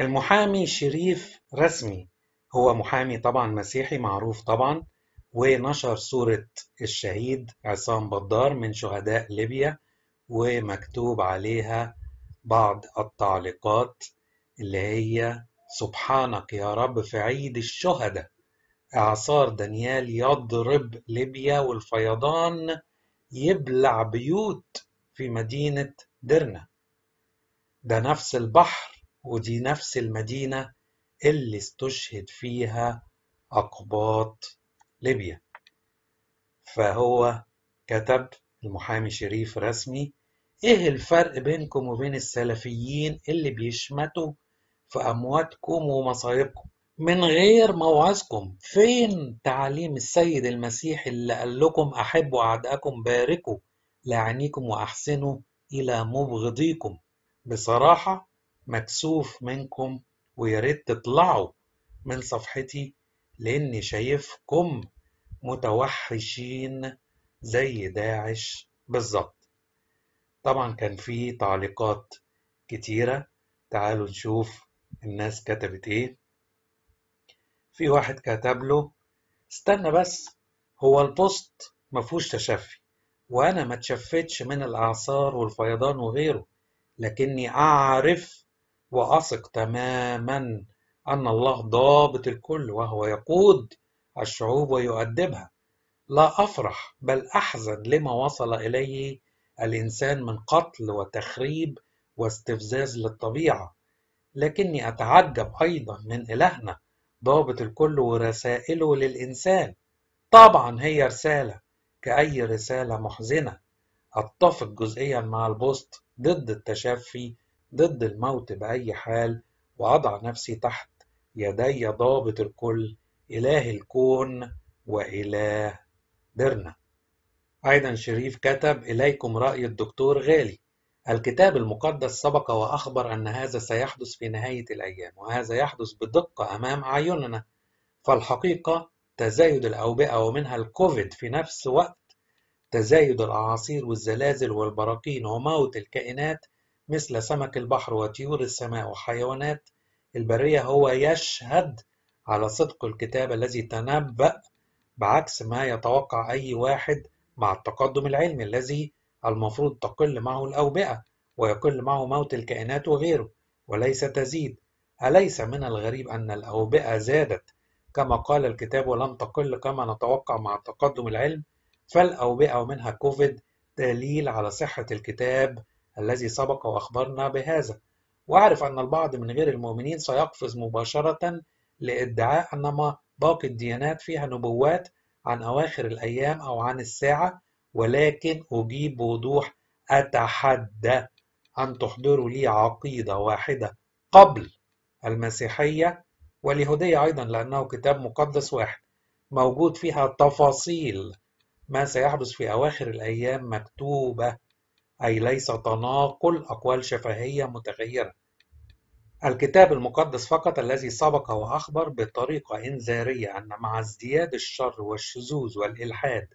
المحامي شريف رسمي هو محامي طبعا مسيحي معروف طبعا ونشر صورة الشهيد عصام بدار من شهداء ليبيا ومكتوب عليها بعض التعليقات اللي هي سبحانك يا رب في عيد الشهداء إعصار دانيال يضرب ليبيا والفيضان يبلع بيوت في مدينة درنا ده نفس البحر ودي نفس المدينة اللي استشهد فيها أقباط ليبيا فهو كتب المحامي شريف رسمي ايه الفرق بينكم وبين السلفيين اللي بيشمتوا في امواتكم ومصايبكم من غير موعظكم فين تعاليم السيد المسيح اللي قال لكم احبوا اعدائكم باركوا لعنيكم واحسنوا الى مبغضيكم بصراحه مكسوف منكم وياريت تطلعوا من صفحتي لأني شايفكم متوحشين زي داعش بالظبط طبعا كان في تعليقات كتيرة تعالوا نشوف الناس كتبت ايه في واحد كتب له استنى بس هو البوست مفهوش تشفي وانا ما اتشفتش من الاعصار والفيضان وغيره لكني اعرف واثق تماما ان الله ضابط الكل وهو يقود الشعوب ويؤدبها لا افرح بل احزن لما وصل اليه الانسان من قتل وتخريب واستفزاز للطبيعه لكني اتعجب ايضا من الهنا ضابط الكل ورسائله للانسان طبعا هي رساله كاي رساله محزنه اتفق جزئيا مع البوست ضد التشفي ضد الموت بأي حال وأضع نفسي تحت يدي ضابط الكل إله الكون وإله درنا أيضا شريف كتب إليكم رأي الدكتور غالي الكتاب المقدس سبق وأخبر أن هذا سيحدث في نهاية الأيام وهذا يحدث بدقة أمام أعيننا فالحقيقة تزايد الأوبئة ومنها الكوفيد في نفس وقت تزايد الأعاصير والزلازل والبراكين وموت الكائنات مثل سمك البحر وطيور السماء وحيوانات البرية هو يشهد على صدق الكتاب الذي تنبأ بعكس ما يتوقع أي واحد مع التقدم العلمي الذي المفروض تقل معه الأوبئة ويقل معه موت الكائنات وغيره وليس تزيد أليس من الغريب أن الأوبئة زادت كما قال الكتاب ولم تقل كما نتوقع مع تقدم العلم فالأوبئة ومنها كوفيد دليل على صحة الكتاب الذي سبق وأخبرنا بهذا وأعرف أن البعض من غير المؤمنين سيقفز مباشرة لادعاء أن باقي الديانات فيها نبوات عن أواخر الأيام أو عن الساعة ولكن أجيب بوضوح أتحدى أن تحضروا لي عقيدة واحدة قبل المسيحية واليهودية أيضا لأنه كتاب مقدس واحد موجود فيها تفاصيل ما سيحدث في أواخر الأيام مكتوبة أي ليس تناقل أقوال شفهية متغيرة الكتاب المقدس فقط الذي سبق وأخبر بطريقة إنذارية أن مع ازدياد الشر والشذوذ والإلحاد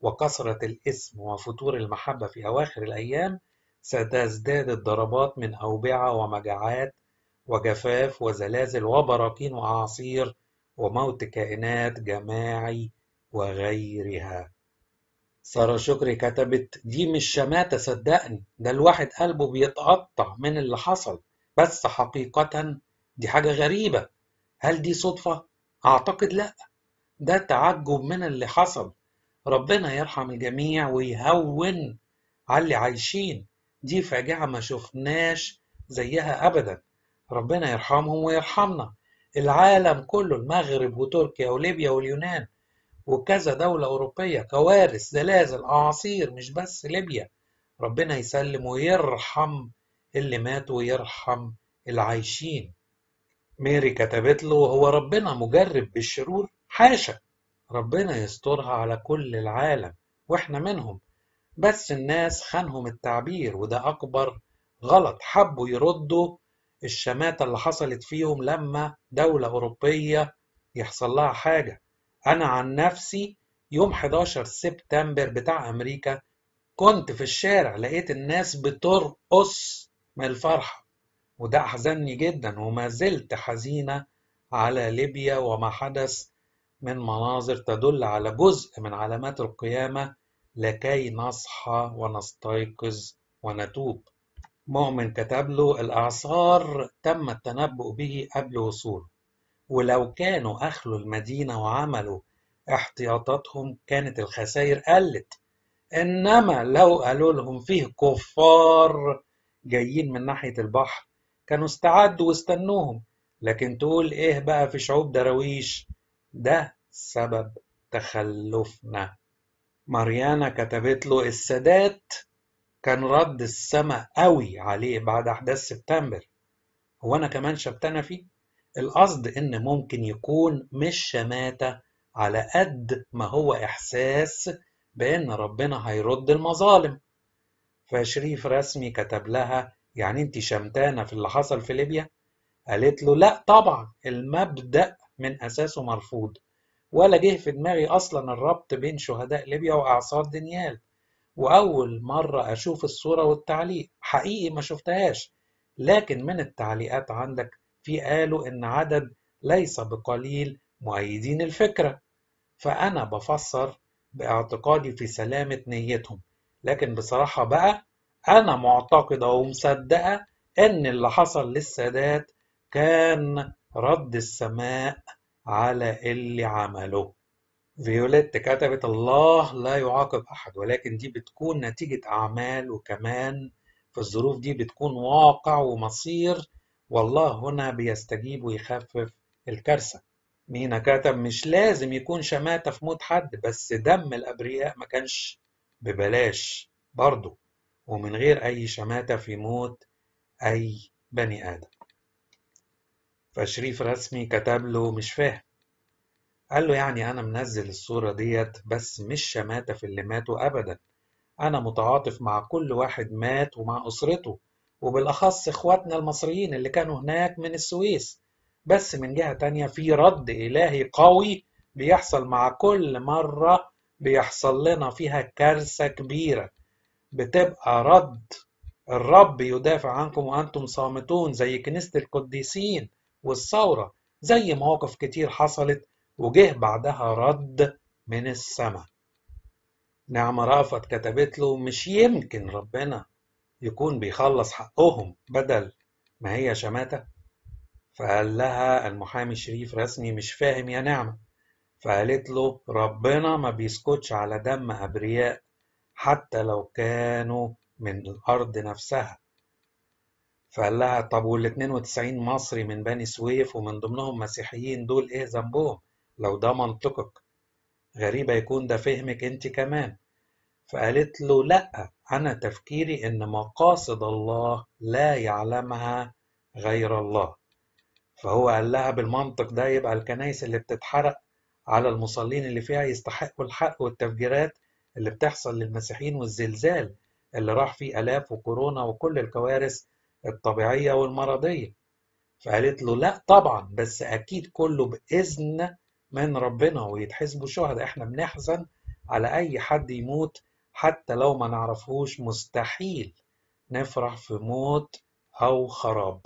وكثرة الإثم وفتور المحبة في أواخر الأيام ستزداد الضربات من أوبعة ومجاعات وجفاف وزلازل وبراكين وأعاصير وموت كائنات جماعي وغيرها سارة شكري كتبت دي مش شماتة صدقني ده الواحد قلبه بيتقطع من اللي حصل بس حقيقة دي حاجة غريبة هل دي صدفة؟ أعتقد لأ ده تعجب من اللي حصل ربنا يرحم الجميع ويهون على اللي عايشين دي فاجعة ما شفناش زيها أبدا ربنا يرحمهم ويرحمنا العالم كله المغرب وتركيا وليبيا واليونان وكذا دولة أوروبية كوارث زلازل أعاصير مش بس ليبيا ربنا يسلم ويرحم اللي ماتوا ويرحم العايشين ميري كتبت له هو ربنا مجرب بالشرور حاشا ربنا يسترها على كل العالم واحنا منهم بس الناس خانهم التعبير وده أكبر غلط حبوا يردوا الشماتة اللي حصلت فيهم لما دولة أوروبية يحصل لها حاجة أنا عن نفسي يوم 11 سبتمبر بتاع أمريكا كنت في الشارع لقيت الناس بترقص من الفرحة وده أحزنني جدا وما زلت حزينة على ليبيا وما حدث من مناظر تدل على جزء من علامات القيامة لكي نصحى ونستيقظ ونتوب مؤمن كتب له الإعصار تم التنبؤ به قبل وصوله ولو كانوا أخلوا المدينة وعملوا احتياطاتهم كانت الخسائر قلت إنما لو قالوا لهم فيه كفار جايين من ناحية البحر كانوا استعدوا واستنوهم لكن تقول إيه بقى في شعوب درويش ده سبب تخلفنا ماريانا كتبت له السادات كان رد السماء قوي عليه بعد أحداث سبتمبر هو أنا كمان شبتنا فيه؟ القصد إن ممكن يكون مش شماتة على قد ما هو إحساس بأن ربنا هيرد المظالم فشريف رسمي كتب لها يعني أنت شمتانة في اللي حصل في ليبيا؟ قالت له لا طبعا المبدأ من أساسه مرفوض ولا جه في دماغي أصلا الربط بين شهداء ليبيا وأعصار دنيال وأول مرة أشوف الصورة والتعليق حقيقي ما شفتهاش لكن من التعليقات عندك في قالوا إن عدد ليس بقليل مؤيدين الفكرة فأنا بفسر باعتقادي في سلامة نيتهم لكن بصراحة بقى أنا معتقدة ومصدقة إن اللي حصل للسادات كان رد السماء على اللي عمله فيوليت كتبت الله لا يعاقب أحد ولكن دي بتكون نتيجة أعمال وكمان في الظروف دي بتكون واقع ومصير والله هنا بيستجيب ويخفف الكارثة مينا كتب مش لازم يكون شماتة في موت حد بس دم الأبرياء ما كانش ببلاش برضه ومن غير أي شماتة في موت أي بني آدم فشريف رسمي كتب له مش فاهم قال له يعني أنا منزل الصورة ديت بس مش شماتة في اللي ماتوا أبدا أنا متعاطف مع كل واحد مات ومع أسرته وبالأخص إخواتنا المصريين اللي كانوا هناك من السويس بس من جهة تانية في رد إلهي قوي بيحصل مع كل مرة بيحصل لنا فيها كارثة كبيرة بتبقى رد الرب يدافع عنكم وأنتم صامتون زي كنيسة القديسين والثورة زي مواقف كتير حصلت وجه بعدها رد من السماء نعم رأفت كتبت له مش يمكن ربنا يكون بيخلص حقهم بدل ما هي شماتة فقال لها المحامي شريف رسمي مش فاهم يا نعمة فقالت له ربنا ما بيسكتش على دم أبرياء حتى لو كانوا من الأرض نفسها فقال لها طب وال 92 مصري من بني سويف ومن ضمنهم مسيحيين دول ايه ذنبهم لو ده منطقك غريبة يكون ده فهمك انت كمان فقالت له لأ عن تفكيري ان مقاصد الله لا يعلمها غير الله فهو قال لها بالمنطق ده يبقى الكنايس اللي بتتحرق على المصلين اللي فيها يستحقوا الحق والتفجيرات اللي بتحصل للمسيحيين والزلزال اللي راح فيه آلاف وكورونا وكل الكوارث الطبيعية والمرضية فقالت له لا طبعا بس أكيد كله بإذن من ربنا ويتحسبوا شهداء احنا بنحزن على أي حد يموت حتى لو ما نعرفهوش مستحيل نفرح في موت أو خراب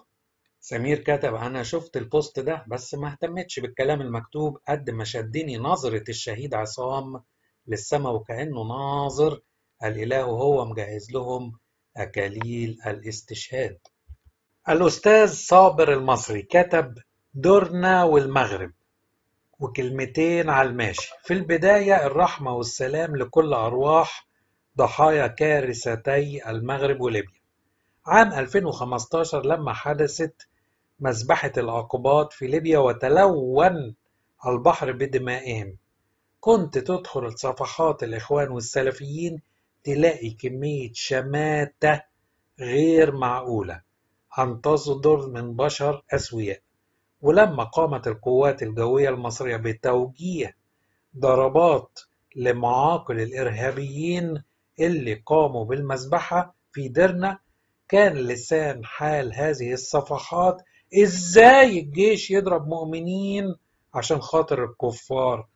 سمير كتب أنا شفت البوست ده بس ما اهتمتش بالكلام المكتوب قد ما شدني نظرة الشهيد عصام للسماء وكأنه ناظر الإله وهو مجهز لهم أكاليل الاستشهاد الأستاذ صابر المصري كتب دورنا والمغرب وكلمتين على الماشي في البداية الرحمة والسلام لكل أرواح ضحايا كارثتي المغرب وليبيا عام 2015 لما حدثت مذبحة العقوبات في ليبيا وتلون البحر بدمائهم كنت تدخل صفحات الإخوان والسلفيين تلاقي كمية شماتة غير معقولة أن تصدر من بشر أسوياء ولما قامت القوات الجوية المصرية بتوجيه ضربات لمعاقل الإرهابيين اللي قاموا بالمذبحة في ديرنا كان لسان حال هذه الصفحات ازاي الجيش يضرب مؤمنين عشان خاطر الكفار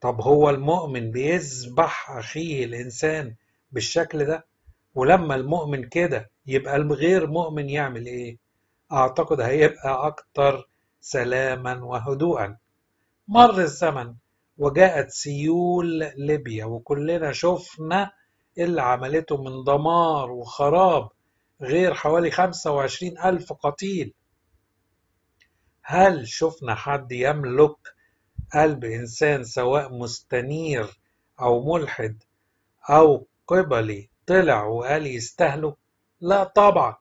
طب هو المؤمن بيذبح اخيه الانسان بالشكل ده ولما المؤمن كده يبقى الغير مؤمن يعمل ايه اعتقد هيبقى اكتر سلاما وهدوءا مر الزمن وجاءت سيول ليبيا وكلنا شفنا اللي عملته من دمار وخراب غير حوالي 25 ألف قتيل هل شفنا حد يملك قلب إنسان سواء مستنير أو ملحد أو قبلي طلع وقال يستاهلوا؟ لا طبعا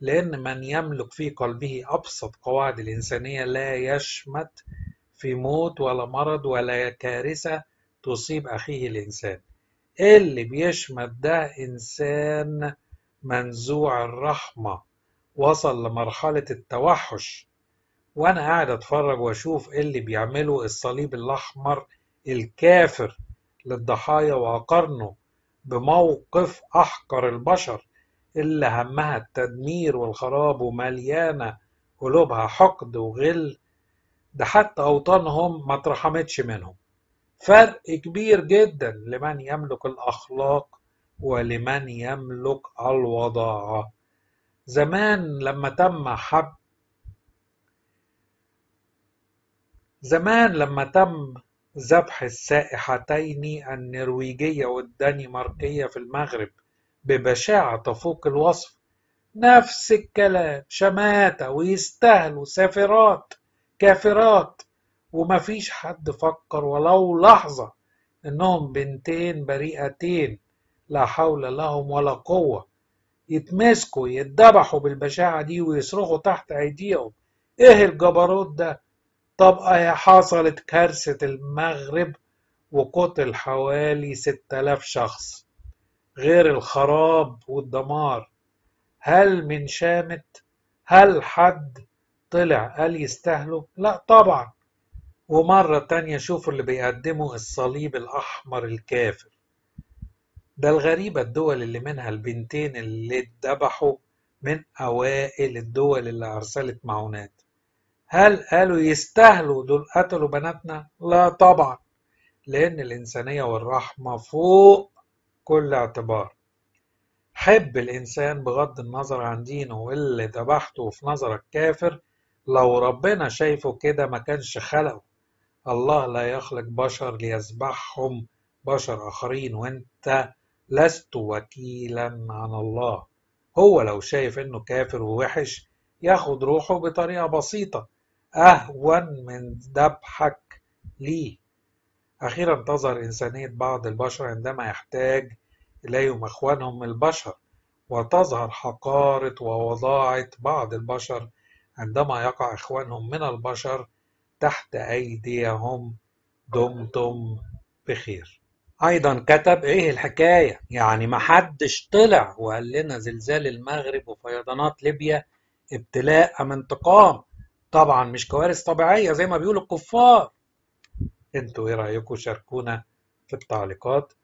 لأن من يملك في قلبه أبسط قواعد الإنسانية لا يشمت في موت ولا مرض ولا كارثة تصيب أخيه الإنسان إيه اللي بيشمت ده إنسان منزوع الرحمة وصل لمرحلة التوحش وأنا قاعد أتفرج وأشوف إيه اللي بيعمله الصليب الأحمر الكافر للضحايا وأقارنه بموقف أحقر البشر اللي همها التدمير والخراب ومليانة قلوبها حقد وغل ده حتى أوطانهم ما اترحمتش منهم فرق كبير جدا لمن يملك الأخلاق ولمن يملك الوضاعة زمان لما تم حب زمان لما تم ذبح السائحتين النرويجية والدنماركية في المغرب ببشاعة تفوق الوصف نفس الكلام شماتة ويستاهلوا سافرات كافرات ومفيش حد فكر ولو لحظة إنهم بنتين بريئتين لا حول لهم ولا قوة يتمسكوا يتذبحوا بالبشاعة دي ويصرخوا تحت أيديهم إيه الجبروت ده؟ طب أهي حصلت كارثة المغرب وقتل حوالي الاف شخص غير الخراب والدمار هل من شامت؟ هل حد طلع قال يستاهلوا لا طبعا ومرة تانية شوفوا اللي بيقدمه الصليب الأحمر الكافر ده الغريبة الدول اللي منها البنتين اللي اتذبحوا من أوائل الدول اللي أرسلت معونات هل قالوا يستاهلوا دول قتلوا بناتنا؟ لا طبعا لأن الإنسانية والرحمة فوق كل اعتبار حب الإنسان بغض النظر عن دينه واللي ذبحته في نظرك كافر لو ربنا شايفه كده ما كانش خلقه الله لا يخلق بشر ليذبحهم بشر آخرين وأنت لست وكيلا عن الله هو لو شايف إنه كافر ووحش ياخد روحه بطريقة بسيطة أهون من ذبحك ليه أخيرا تظهر إنسانية بعض البشر عندما يحتاج إليهم إخوانهم البشر وتظهر حقارة ووضاعة بعض البشر عندما يقع إخوانهم من البشر تحت أيديهم دمتم بخير أيضا كتب إيه الحكاية يعني محدش طلع وقال لنا زلزال المغرب وفيضانات ليبيا ابتلاء أم انتقام طبعا مش كوارث طبيعية زي ما بيقول الكفار انتوا ايه رأيكم شاركونا في التعليقات